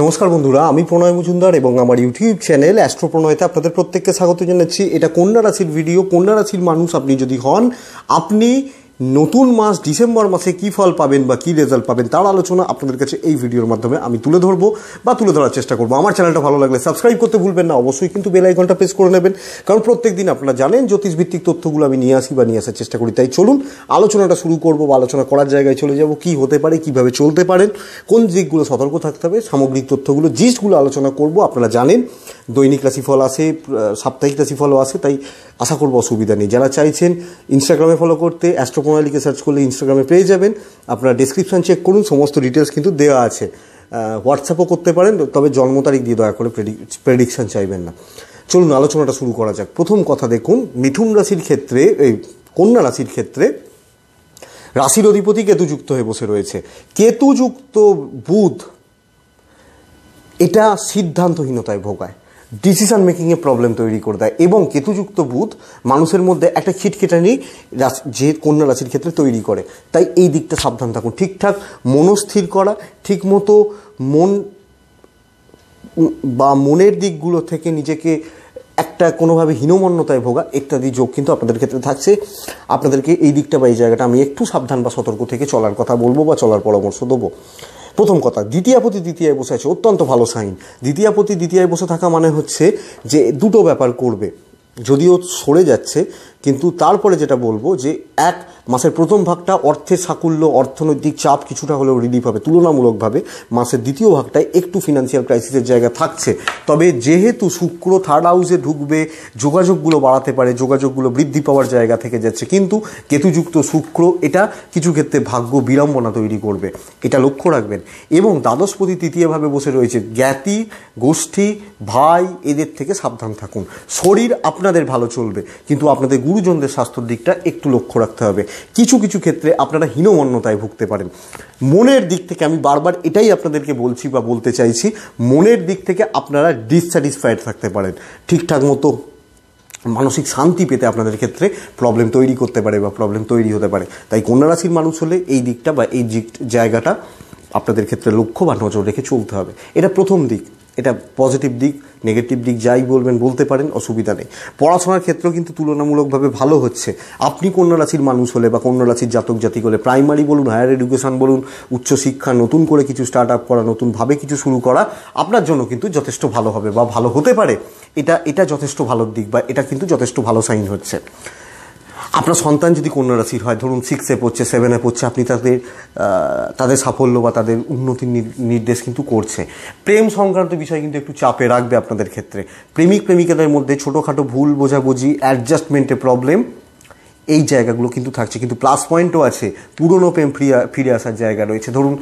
নমস্কার বন্ধুরা আমি প্রণয় মজুমদার এবং আমার ইউটিউব চ্যানেল অ্যাস্ট্রো প্রণয়তে আপনাদের প্রত্যেককে স্বাগত জানাচ্ছি এটা কন্যা রাশির ভিডিও কন্যা রাশির মানুষ আপনি যদি হন আপনি নতুন মাস ডিসেম্বর মাসে কী ফল পাবেন বা কী রেজাল্ট পাবেন তার আলোচনা আপনাদের কাছে এই ভিডিওর মাধ্যমে আমি তুলে ধরবো বা তুলে ধরার চেষ্টা করব আমার চ্যানেলটা ভালো লাগলে সাবস্ক্রাইব করতে ভুলবেন না অবশ্যই কিন্তু বেলাই ঘন্টা প্রেস করে নেবেন কারণ প্রত্যেক দিন আপনারা জানেন জ্যোতিষভিত্তিক তথ্যগুলো আমি নিয়ে আসি বা নিয়ে আসার চেষ্টা করি তাই চলুন আলোচনাটা শুরু করবো বা আলোচনা করার জায়গায় চলে যাব কি হতে পারে কিভাবে চলতে পারেন কোন দিকগুলো সতর্ক থাকতে হবে সামগ্রিক তথ্যগুলো জিস্টগুলো আলোচনা করব আপনারা জানেন দৈনিক রাশিফল আসে সাপ্তাহিক রাশিফলও আসে তাই আশা করবো অসুবিধা নেই যারা চাইছেন ইনস্টাগ্রামে ফলো করতে অ্যাস্ট্রোকোনালিকে সার্চ করলে ইনস্টাগ্রামে পেয়ে যাবেন আপনারা ডিসক্রিপশান চেক করুন সমস্ত ডিটেলস কিন্তু দেওয়া আছে হোয়াটসঅ্যাপও করতে পারেন তবে জন্ম তারিখ দিয়ে দয়া করে প্রেডিকশান চাইবেন না চলুন আলোচনাটা শুরু করা যাক প্রথম কথা দেখুন মিথুন রাশির ক্ষেত্রে এই কন্যা রাশির ক্ষেত্রে রাশির অধিপতি কেতুযুক্ত হয়ে বসে রয়েছে কেতুযুক্ত বুধ এটা সিদ্ধান্তহীনতায় ভোগায় ডিসিশন মেকিংয়ে প্রবলেম তৈরি করে দেয় এবং কেতুযুক্ত বুধ মানুষের মধ্যে একটা খিটখিটানি যে কন্যা রাশির ক্ষেত্রে তৈরি করে তাই এই দিকটা সাবধান থাকুন ঠিকঠাক মনস্থির করা ঠিকমতো মন বা মনের দিকগুলো থেকে নিজেকে একটা কোনোভাবে হীনমন্যতায় ভোগা ইত্যাদি যোগ কিন্তু আপনাদের ক্ষেত্রে থাকছে আপনাদেরকে এই দিকটা বা এই জায়গাটা আমি একটু সাবধান বা সতর্ক থেকে চলার কথা বলবো বা চলার পরামর্শ দেবো প্রথম কথা দ্বিতীয়াপতি দ্বিতীয় বসে আছে অত্যন্ত ভালো সাইন দ্বিতীয়াপতি দ্বিতীয় বসে থাকা মানে হচ্ছে যে দুটো ব্যাপার করবে যদিও সরে যাচ্ছে কিন্তু তারপরে যেটা বলবো যে এক মাসের প্রথম ভাগটা অর্থে সাকুল্য অর্থনৈতিক চাপ কিছুটা হলেও রিলিফ হবে তুলনামূলকভাবে মাসের দ্বিতীয় ভাগটায় একটু ফিনান্সিয়াল ক্রাইসিসের জায়গা থাকছে তবে যেহেতু শুক্র থার্ড হাউসে ঢুকবে যোগাযোগগুলো বাড়াতে পারে যোগাযোগগুলো বৃদ্ধি পাওয়ার জায়গা থেকে যাচ্ছে কিন্তু কেতুযুক্ত শুক্র এটা কিছু ক্ষেত্রে ভাগ্য বিড়ম্বনা তৈরি করবে এটা লক্ষ্য রাখবেন এবং দ্বাদশপতি তৃতীয়ভাবে বসে রয়েছে জ্ঞাতি গোষ্ঠী ভাই এদের থেকে সাবধান থাকুন শরীর আপনাদের ভালো চলবে কিন্তু আপনাদের গুরুজনদের স্বাস্থ্যর দিকটা একটু লক্ষ্য রাখতে হবে কিছু কিছু ক্ষেত্রে আপনারা হীনমন্যতায় ভুগতে পারেন মনের দিক থেকে আমি বারবার এটাই আপনাদেরকে বলছি বা বলতে চাইছি মনের দিক থেকে আপনারা ডিসস্যাটিসফাইড থাকতে পারেন ঠিকঠাক মতো মানসিক শান্তি পেতে আপনাদের ক্ষেত্রে প্রবলেম তৈরি করতে পারে বা প্রবলেম তৈরি হতে পারে তাই কন্যা রাশির মানুষ হলে এই দিকটা বা এই জায়গাটা আপনাদের ক্ষেত্রে লক্ষ্য বা নজর রেখে চলতে হবে এটা প্রথম দিক এটা পজিটিভ দিক নেগেটিভ দিক যাই বলবেন বলতে পারেন অসুবিধা নেই পড়াশোনার ক্ষেত্রেও কিন্তু তুলনামূলকভাবে ভালো হচ্ছে আপনি কন্যা রাশির মানুষ হলে বা কন্যা রাশির জাতক জাতিক হলে প্রাইমারি বলুন হায়ার এডুকেশন বলুন উচ্চশিক্ষা নতুন করে কিছু স্টার্ট আপ করা নতুনভাবে কিছু শুরু করা আপনার জন্য কিন্তু যথেষ্ট ভালো হবে বা ভালো হতে পারে এটা এটা যথেষ্ট ভালো দিক বা এটা কিন্তু যথেষ্ট ভালো সাইন হচ্ছে আপনার সন্তান যদি কন্যা রাশির হয় ধরুন সিক্সে পড়ছে সেভেনে পড়ছে আপনি তাদের তাদের সাফল্য বা তাদের উন্নতির নির্দেশ কিন্তু করছে প্রেম সংক্রান্ত বিষয় কিন্তু একটু চাপে রাখবে আপনাদের ক্ষেত্রে প্রেমিক প্রেমিকাদের মধ্যে ছোটোখাটো ভুল বোঝাবুঝি অ্যাডজাস্টমেন্টে প্রবলেম এই জায়গাগুলো কিন্তু থাকছে কিন্তু প্লাস পয়েন্টও আছে পুরনো প্রেম ফিরে ফিরে আসার জায়গা রয়েছে ধরুন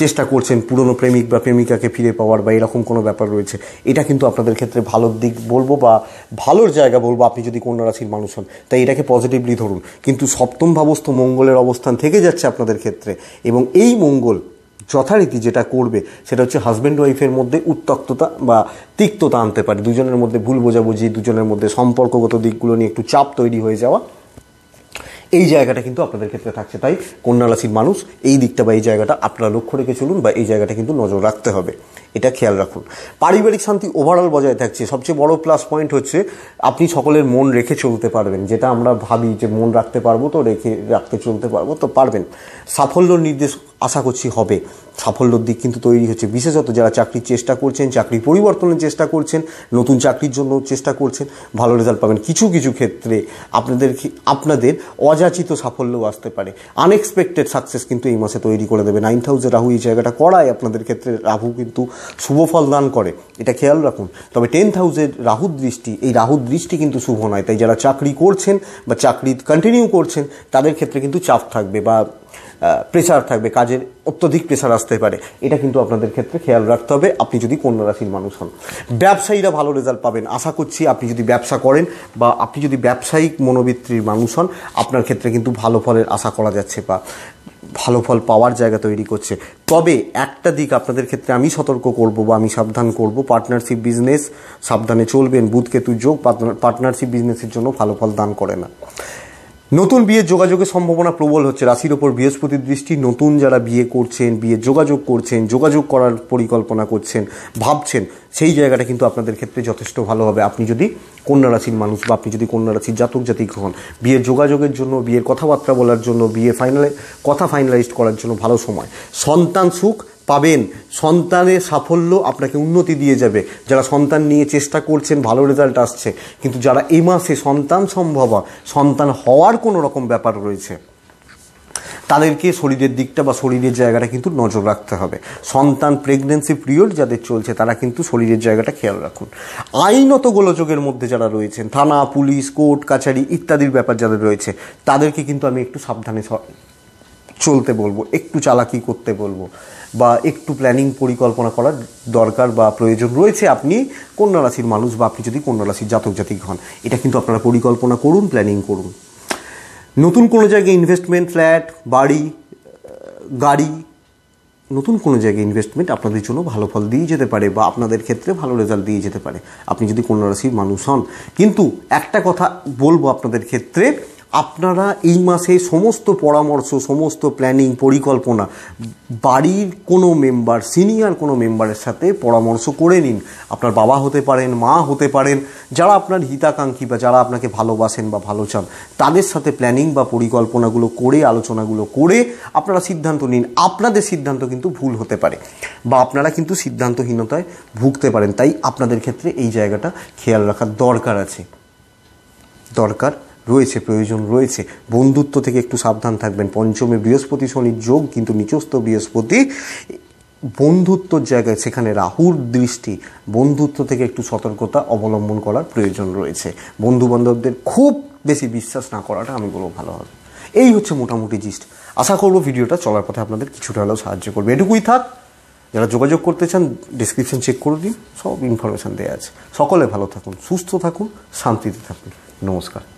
চেষ্টা করছেন পুরনো প্রেমিক বা প্রেমিকাকে ফিরে পাওয়ার বা এরকম কোনো ব্যাপার রয়েছে এটা কিন্তু আপনাদের ক্ষেত্রে ভালোর দিক বলবো বা ভালোর জায়গা বলবো আপনি যদি কন্যা রাশির মানুষ হন তাই এটাকে পজিটিভলি ধরুন কিন্তু সপ্তম ভাবস্থ মঙ্গলের অবস্থান থেকে যাচ্ছে আপনাদের ক্ষেত্রে এবং এই মঙ্গল যথারীতি যেটা করবে সেটা হচ্ছে হাজব্যান্ড ওয়াইফের মধ্যে উত্তক্ততা বা তিক্ততা আনতে পারে দুজনের মধ্যে ভুল বোঝাবুঝি দুজনের মধ্যে সম্পর্কগত দিকগুলো নিয়ে একটু চাপ তৈরি হয়ে যাওয়া এই জায়গাটা কিন্তু আপনাদের ক্ষেত্রে থাকছে তাই কন্যা রাশির মানুষ এই দিকটা বা এই জায়গাটা আপনারা লক্ষ্য রেখে চলুন বা এই জায়গাটা কিন্তু নজর রাখতে হবে এটা খেয়াল রাখুন পারিবারিক শান্তি ওভারঅল বজায় থাকছে সবচেয়ে বড় প্লাস পয়েন্ট হচ্ছে আপনি সকলের মন রেখে চলতে পারবেন যেটা আমরা ভাবি যে মন রাখতে পারবো তো রেখে রাখতে চলতে পারবো তো পারবেন সাফল্য নির্দেশ আশা করছি হবে সাফল্যর দিক কিন্তু তৈরি হচ্ছে বিশেষত যারা চাকরির চেষ্টা করছেন চাকরি পরিবর্তনের চেষ্টা করছেন নতুন চাকরির জন্য চেষ্টা করছেন ভালো রেজাল্ট পাবেন কিছু কিছু ক্ষেত্রে আপনাদের আপনাদের অযাচিত সাফল্য আসতে পারে আনএক্সপেক্টেড সাকসেস কিন্তু এই মাসে তৈরি করে দেবে নাইন থাউজেন্ড রাহু এই জায়গাটা করায় আপনাদের ক্ষেত্রে রাহু কিন্তু শুভফল দান করে এটা খেয়াল রাখুন তবে টেন থাউজেন্ড রাহুর দৃষ্টি এই রাহুর দৃষ্টি কিন্তু শুভ নয় তাই যারা চাকরি করছেন বা চাকরি কন্টিনিউ করছেন তাদের ক্ষেত্রে কিন্তু চাপ থাকবে বা প্রেসার থাকবে কাজের অত্যধিক প্রেসার আসতে পারে এটা কিন্তু আপনাদের ক্ষেত্রে খেয়াল রাখতে হবে আপনি যদি কন্যা রাশির মানুষ হন ব্যবসায়ীরা ভালো রেজাল্ট পাবেন আশা করছি আপনি যদি ব্যবসা করেন বা আপনি যদি ব্যবসায়িক মনোবৃত্তির মানুষ হন আপনার ক্ষেত্রে কিন্তু ভালো ফলের আশা করা যাচ্ছে বা ভালো ফল পাওয়ার জায়গা তৈরি করছে তবে একটা দিক আপনাদের ক্ষেত্রে আমি সতর্ক করব বা আমি সাবধান করব পার্টনারশিপ বিজনেস সাবধানে চলবেন বুধকেতু যোগ পার্টনারশিপ বিজনেসের জন্য ভালো ফল দান করে না নতুন বিয়ের যোগাযোগের সম্ভাবনা প্রবল হচ্ছে রাশির ওপর বৃহস্পতির দৃষ্টি নতুন যারা বিয়ে করছেন বিয়ে যোগাযোগ করছেন যোগাযোগ করার পরিকল্পনা করছেন ভাবছেন সেই জায়গাটা কিন্তু আপনাদের ক্ষেত্রে যথেষ্ট ভালো হবে আপনি যদি কন্যা রাশির মানুষ বা আপনি যদি কন্যা রাশির জাতক জাতিক হন বিয়ের যোগাযোগের জন্য বিয়ের কথাবার্তা বলার জন্য বিয়ে ফাইনালে কথা ফাইনালাইজড করার জন্য ভালো সময় সন্তান সুখ পাবেন সন্তানের সাফল্য আপনাকে উন্নতি দিয়ে যাবে যারা সন্তান নিয়ে চেষ্টা করছেন ভালো রেজাল্ট আসছে কিন্তু যারা এই মাসে সন্তান সম্ভবা সন্তান হওয়ার কোনো রকম ব্যাপার রয়েছে তাদেরকে শরীরের দিকটা বা শরীরের জায়গাটা কিন্তু নজর রাখতে হবে সন্তান প্রেগনেন্সি পিরিয়ড যাদের চলছে তারা কিন্তু শরীরের জায়গাটা খেয়াল রাখুন আইনত গোলযোগের মধ্যে যারা রয়েছেন থানা পুলিশ কোর্ট কাছারি ইত্যাদির ব্যাপার যাদের রয়েছে তাদেরকে কিন্তু আমি একটু সাবধানে চলতে বলবো একটু চালাকি করতে বলবো বা একটু প্ল্যানিং পরিকল্পনা করার দরকার বা প্রয়োজন রয়েছে আপনি কন্যা রাশির মানুষ বা আপনি যদি কন্যা রাশির জাতক জাতিক হন এটা কিন্তু আপনারা পরিকল্পনা করুন প্ল্যানিং করুন নতুন কোনো জায়গায় ইনভেস্টমেন্ট ফ্ল্যাট বাড়ি গাড়ি নতুন কোনো জায়গায় ইনভেস্টমেন্ট আপনাদের জন্য ভালো ফল দিয়ে যেতে পারে বা আপনাদের ক্ষেত্রে ভালো রেজাল্ট দিয়ে যেতে পারে আপনি যদি কন্যা রাশির মানুষ হন কিন্তু একটা কথা বলবো আপনাদের ক্ষেত্রে আপনারা এই মাসে সমস্ত পরামর্শ সমস্ত প্ল্যানিং পরিকল্পনা বাড়ির কোনো মেম্বার সিনিয়র কোনো মেম্বারের সাথে পরামর্শ করে নিন আপনার বাবা হতে পারেন মা হতে পারেন যারা আপনার হিতাকাঙ্ক্ষী বা যারা আপনাকে ভালোবাসেন বা ভালো চান তাদের সাথে প্ল্যানিং বা পরিকল্পনাগুলো করে আলোচনাগুলো করে আপনারা সিদ্ধান্ত নিন আপনাদের সিদ্ধান্ত কিন্তু ভুল হতে পারে বা আপনারা কিন্তু সিদ্ধান্তহীনতায় ভুগতে পারেন তাই আপনাদের ক্ষেত্রে এই জায়গাটা খেয়াল রাখার দরকার আছে দরকার রয়েছে প্রয়োজন রয়েছে বন্ধুত্ব থেকে একটু সাবধান থাকবেন পঞ্চমে বৃহস্পতি শনির যোগ কিন্তু নিচস্থ বৃহস্পতি বন্ধুত্বর জায়গায় সেখানে রাহুর দৃষ্টি বন্ধুত্ব থেকে একটু সতর্কতা অবলম্বন করার প্রয়োজন রয়েছে বন্ধু বান্ধবদের খুব বেশি বিশ্বাস না করাটা আমি বলবো ভালো হবে এই হচ্ছে মোটামুটি জিস্ট আশা করবো ভিডিওটা চলার পথে আপনাদের কিছুটা হলেও সাহায্য করবে এটুকুই থাক যারা যোগাযোগ করতে চান ডিসক্রিপশন চেক করে দিন সব ইনফরমেশান দেওয়া আছে সকলে ভালো থাকুন সুস্থ থাকুন শান্তিতে থাকুন নমস্কার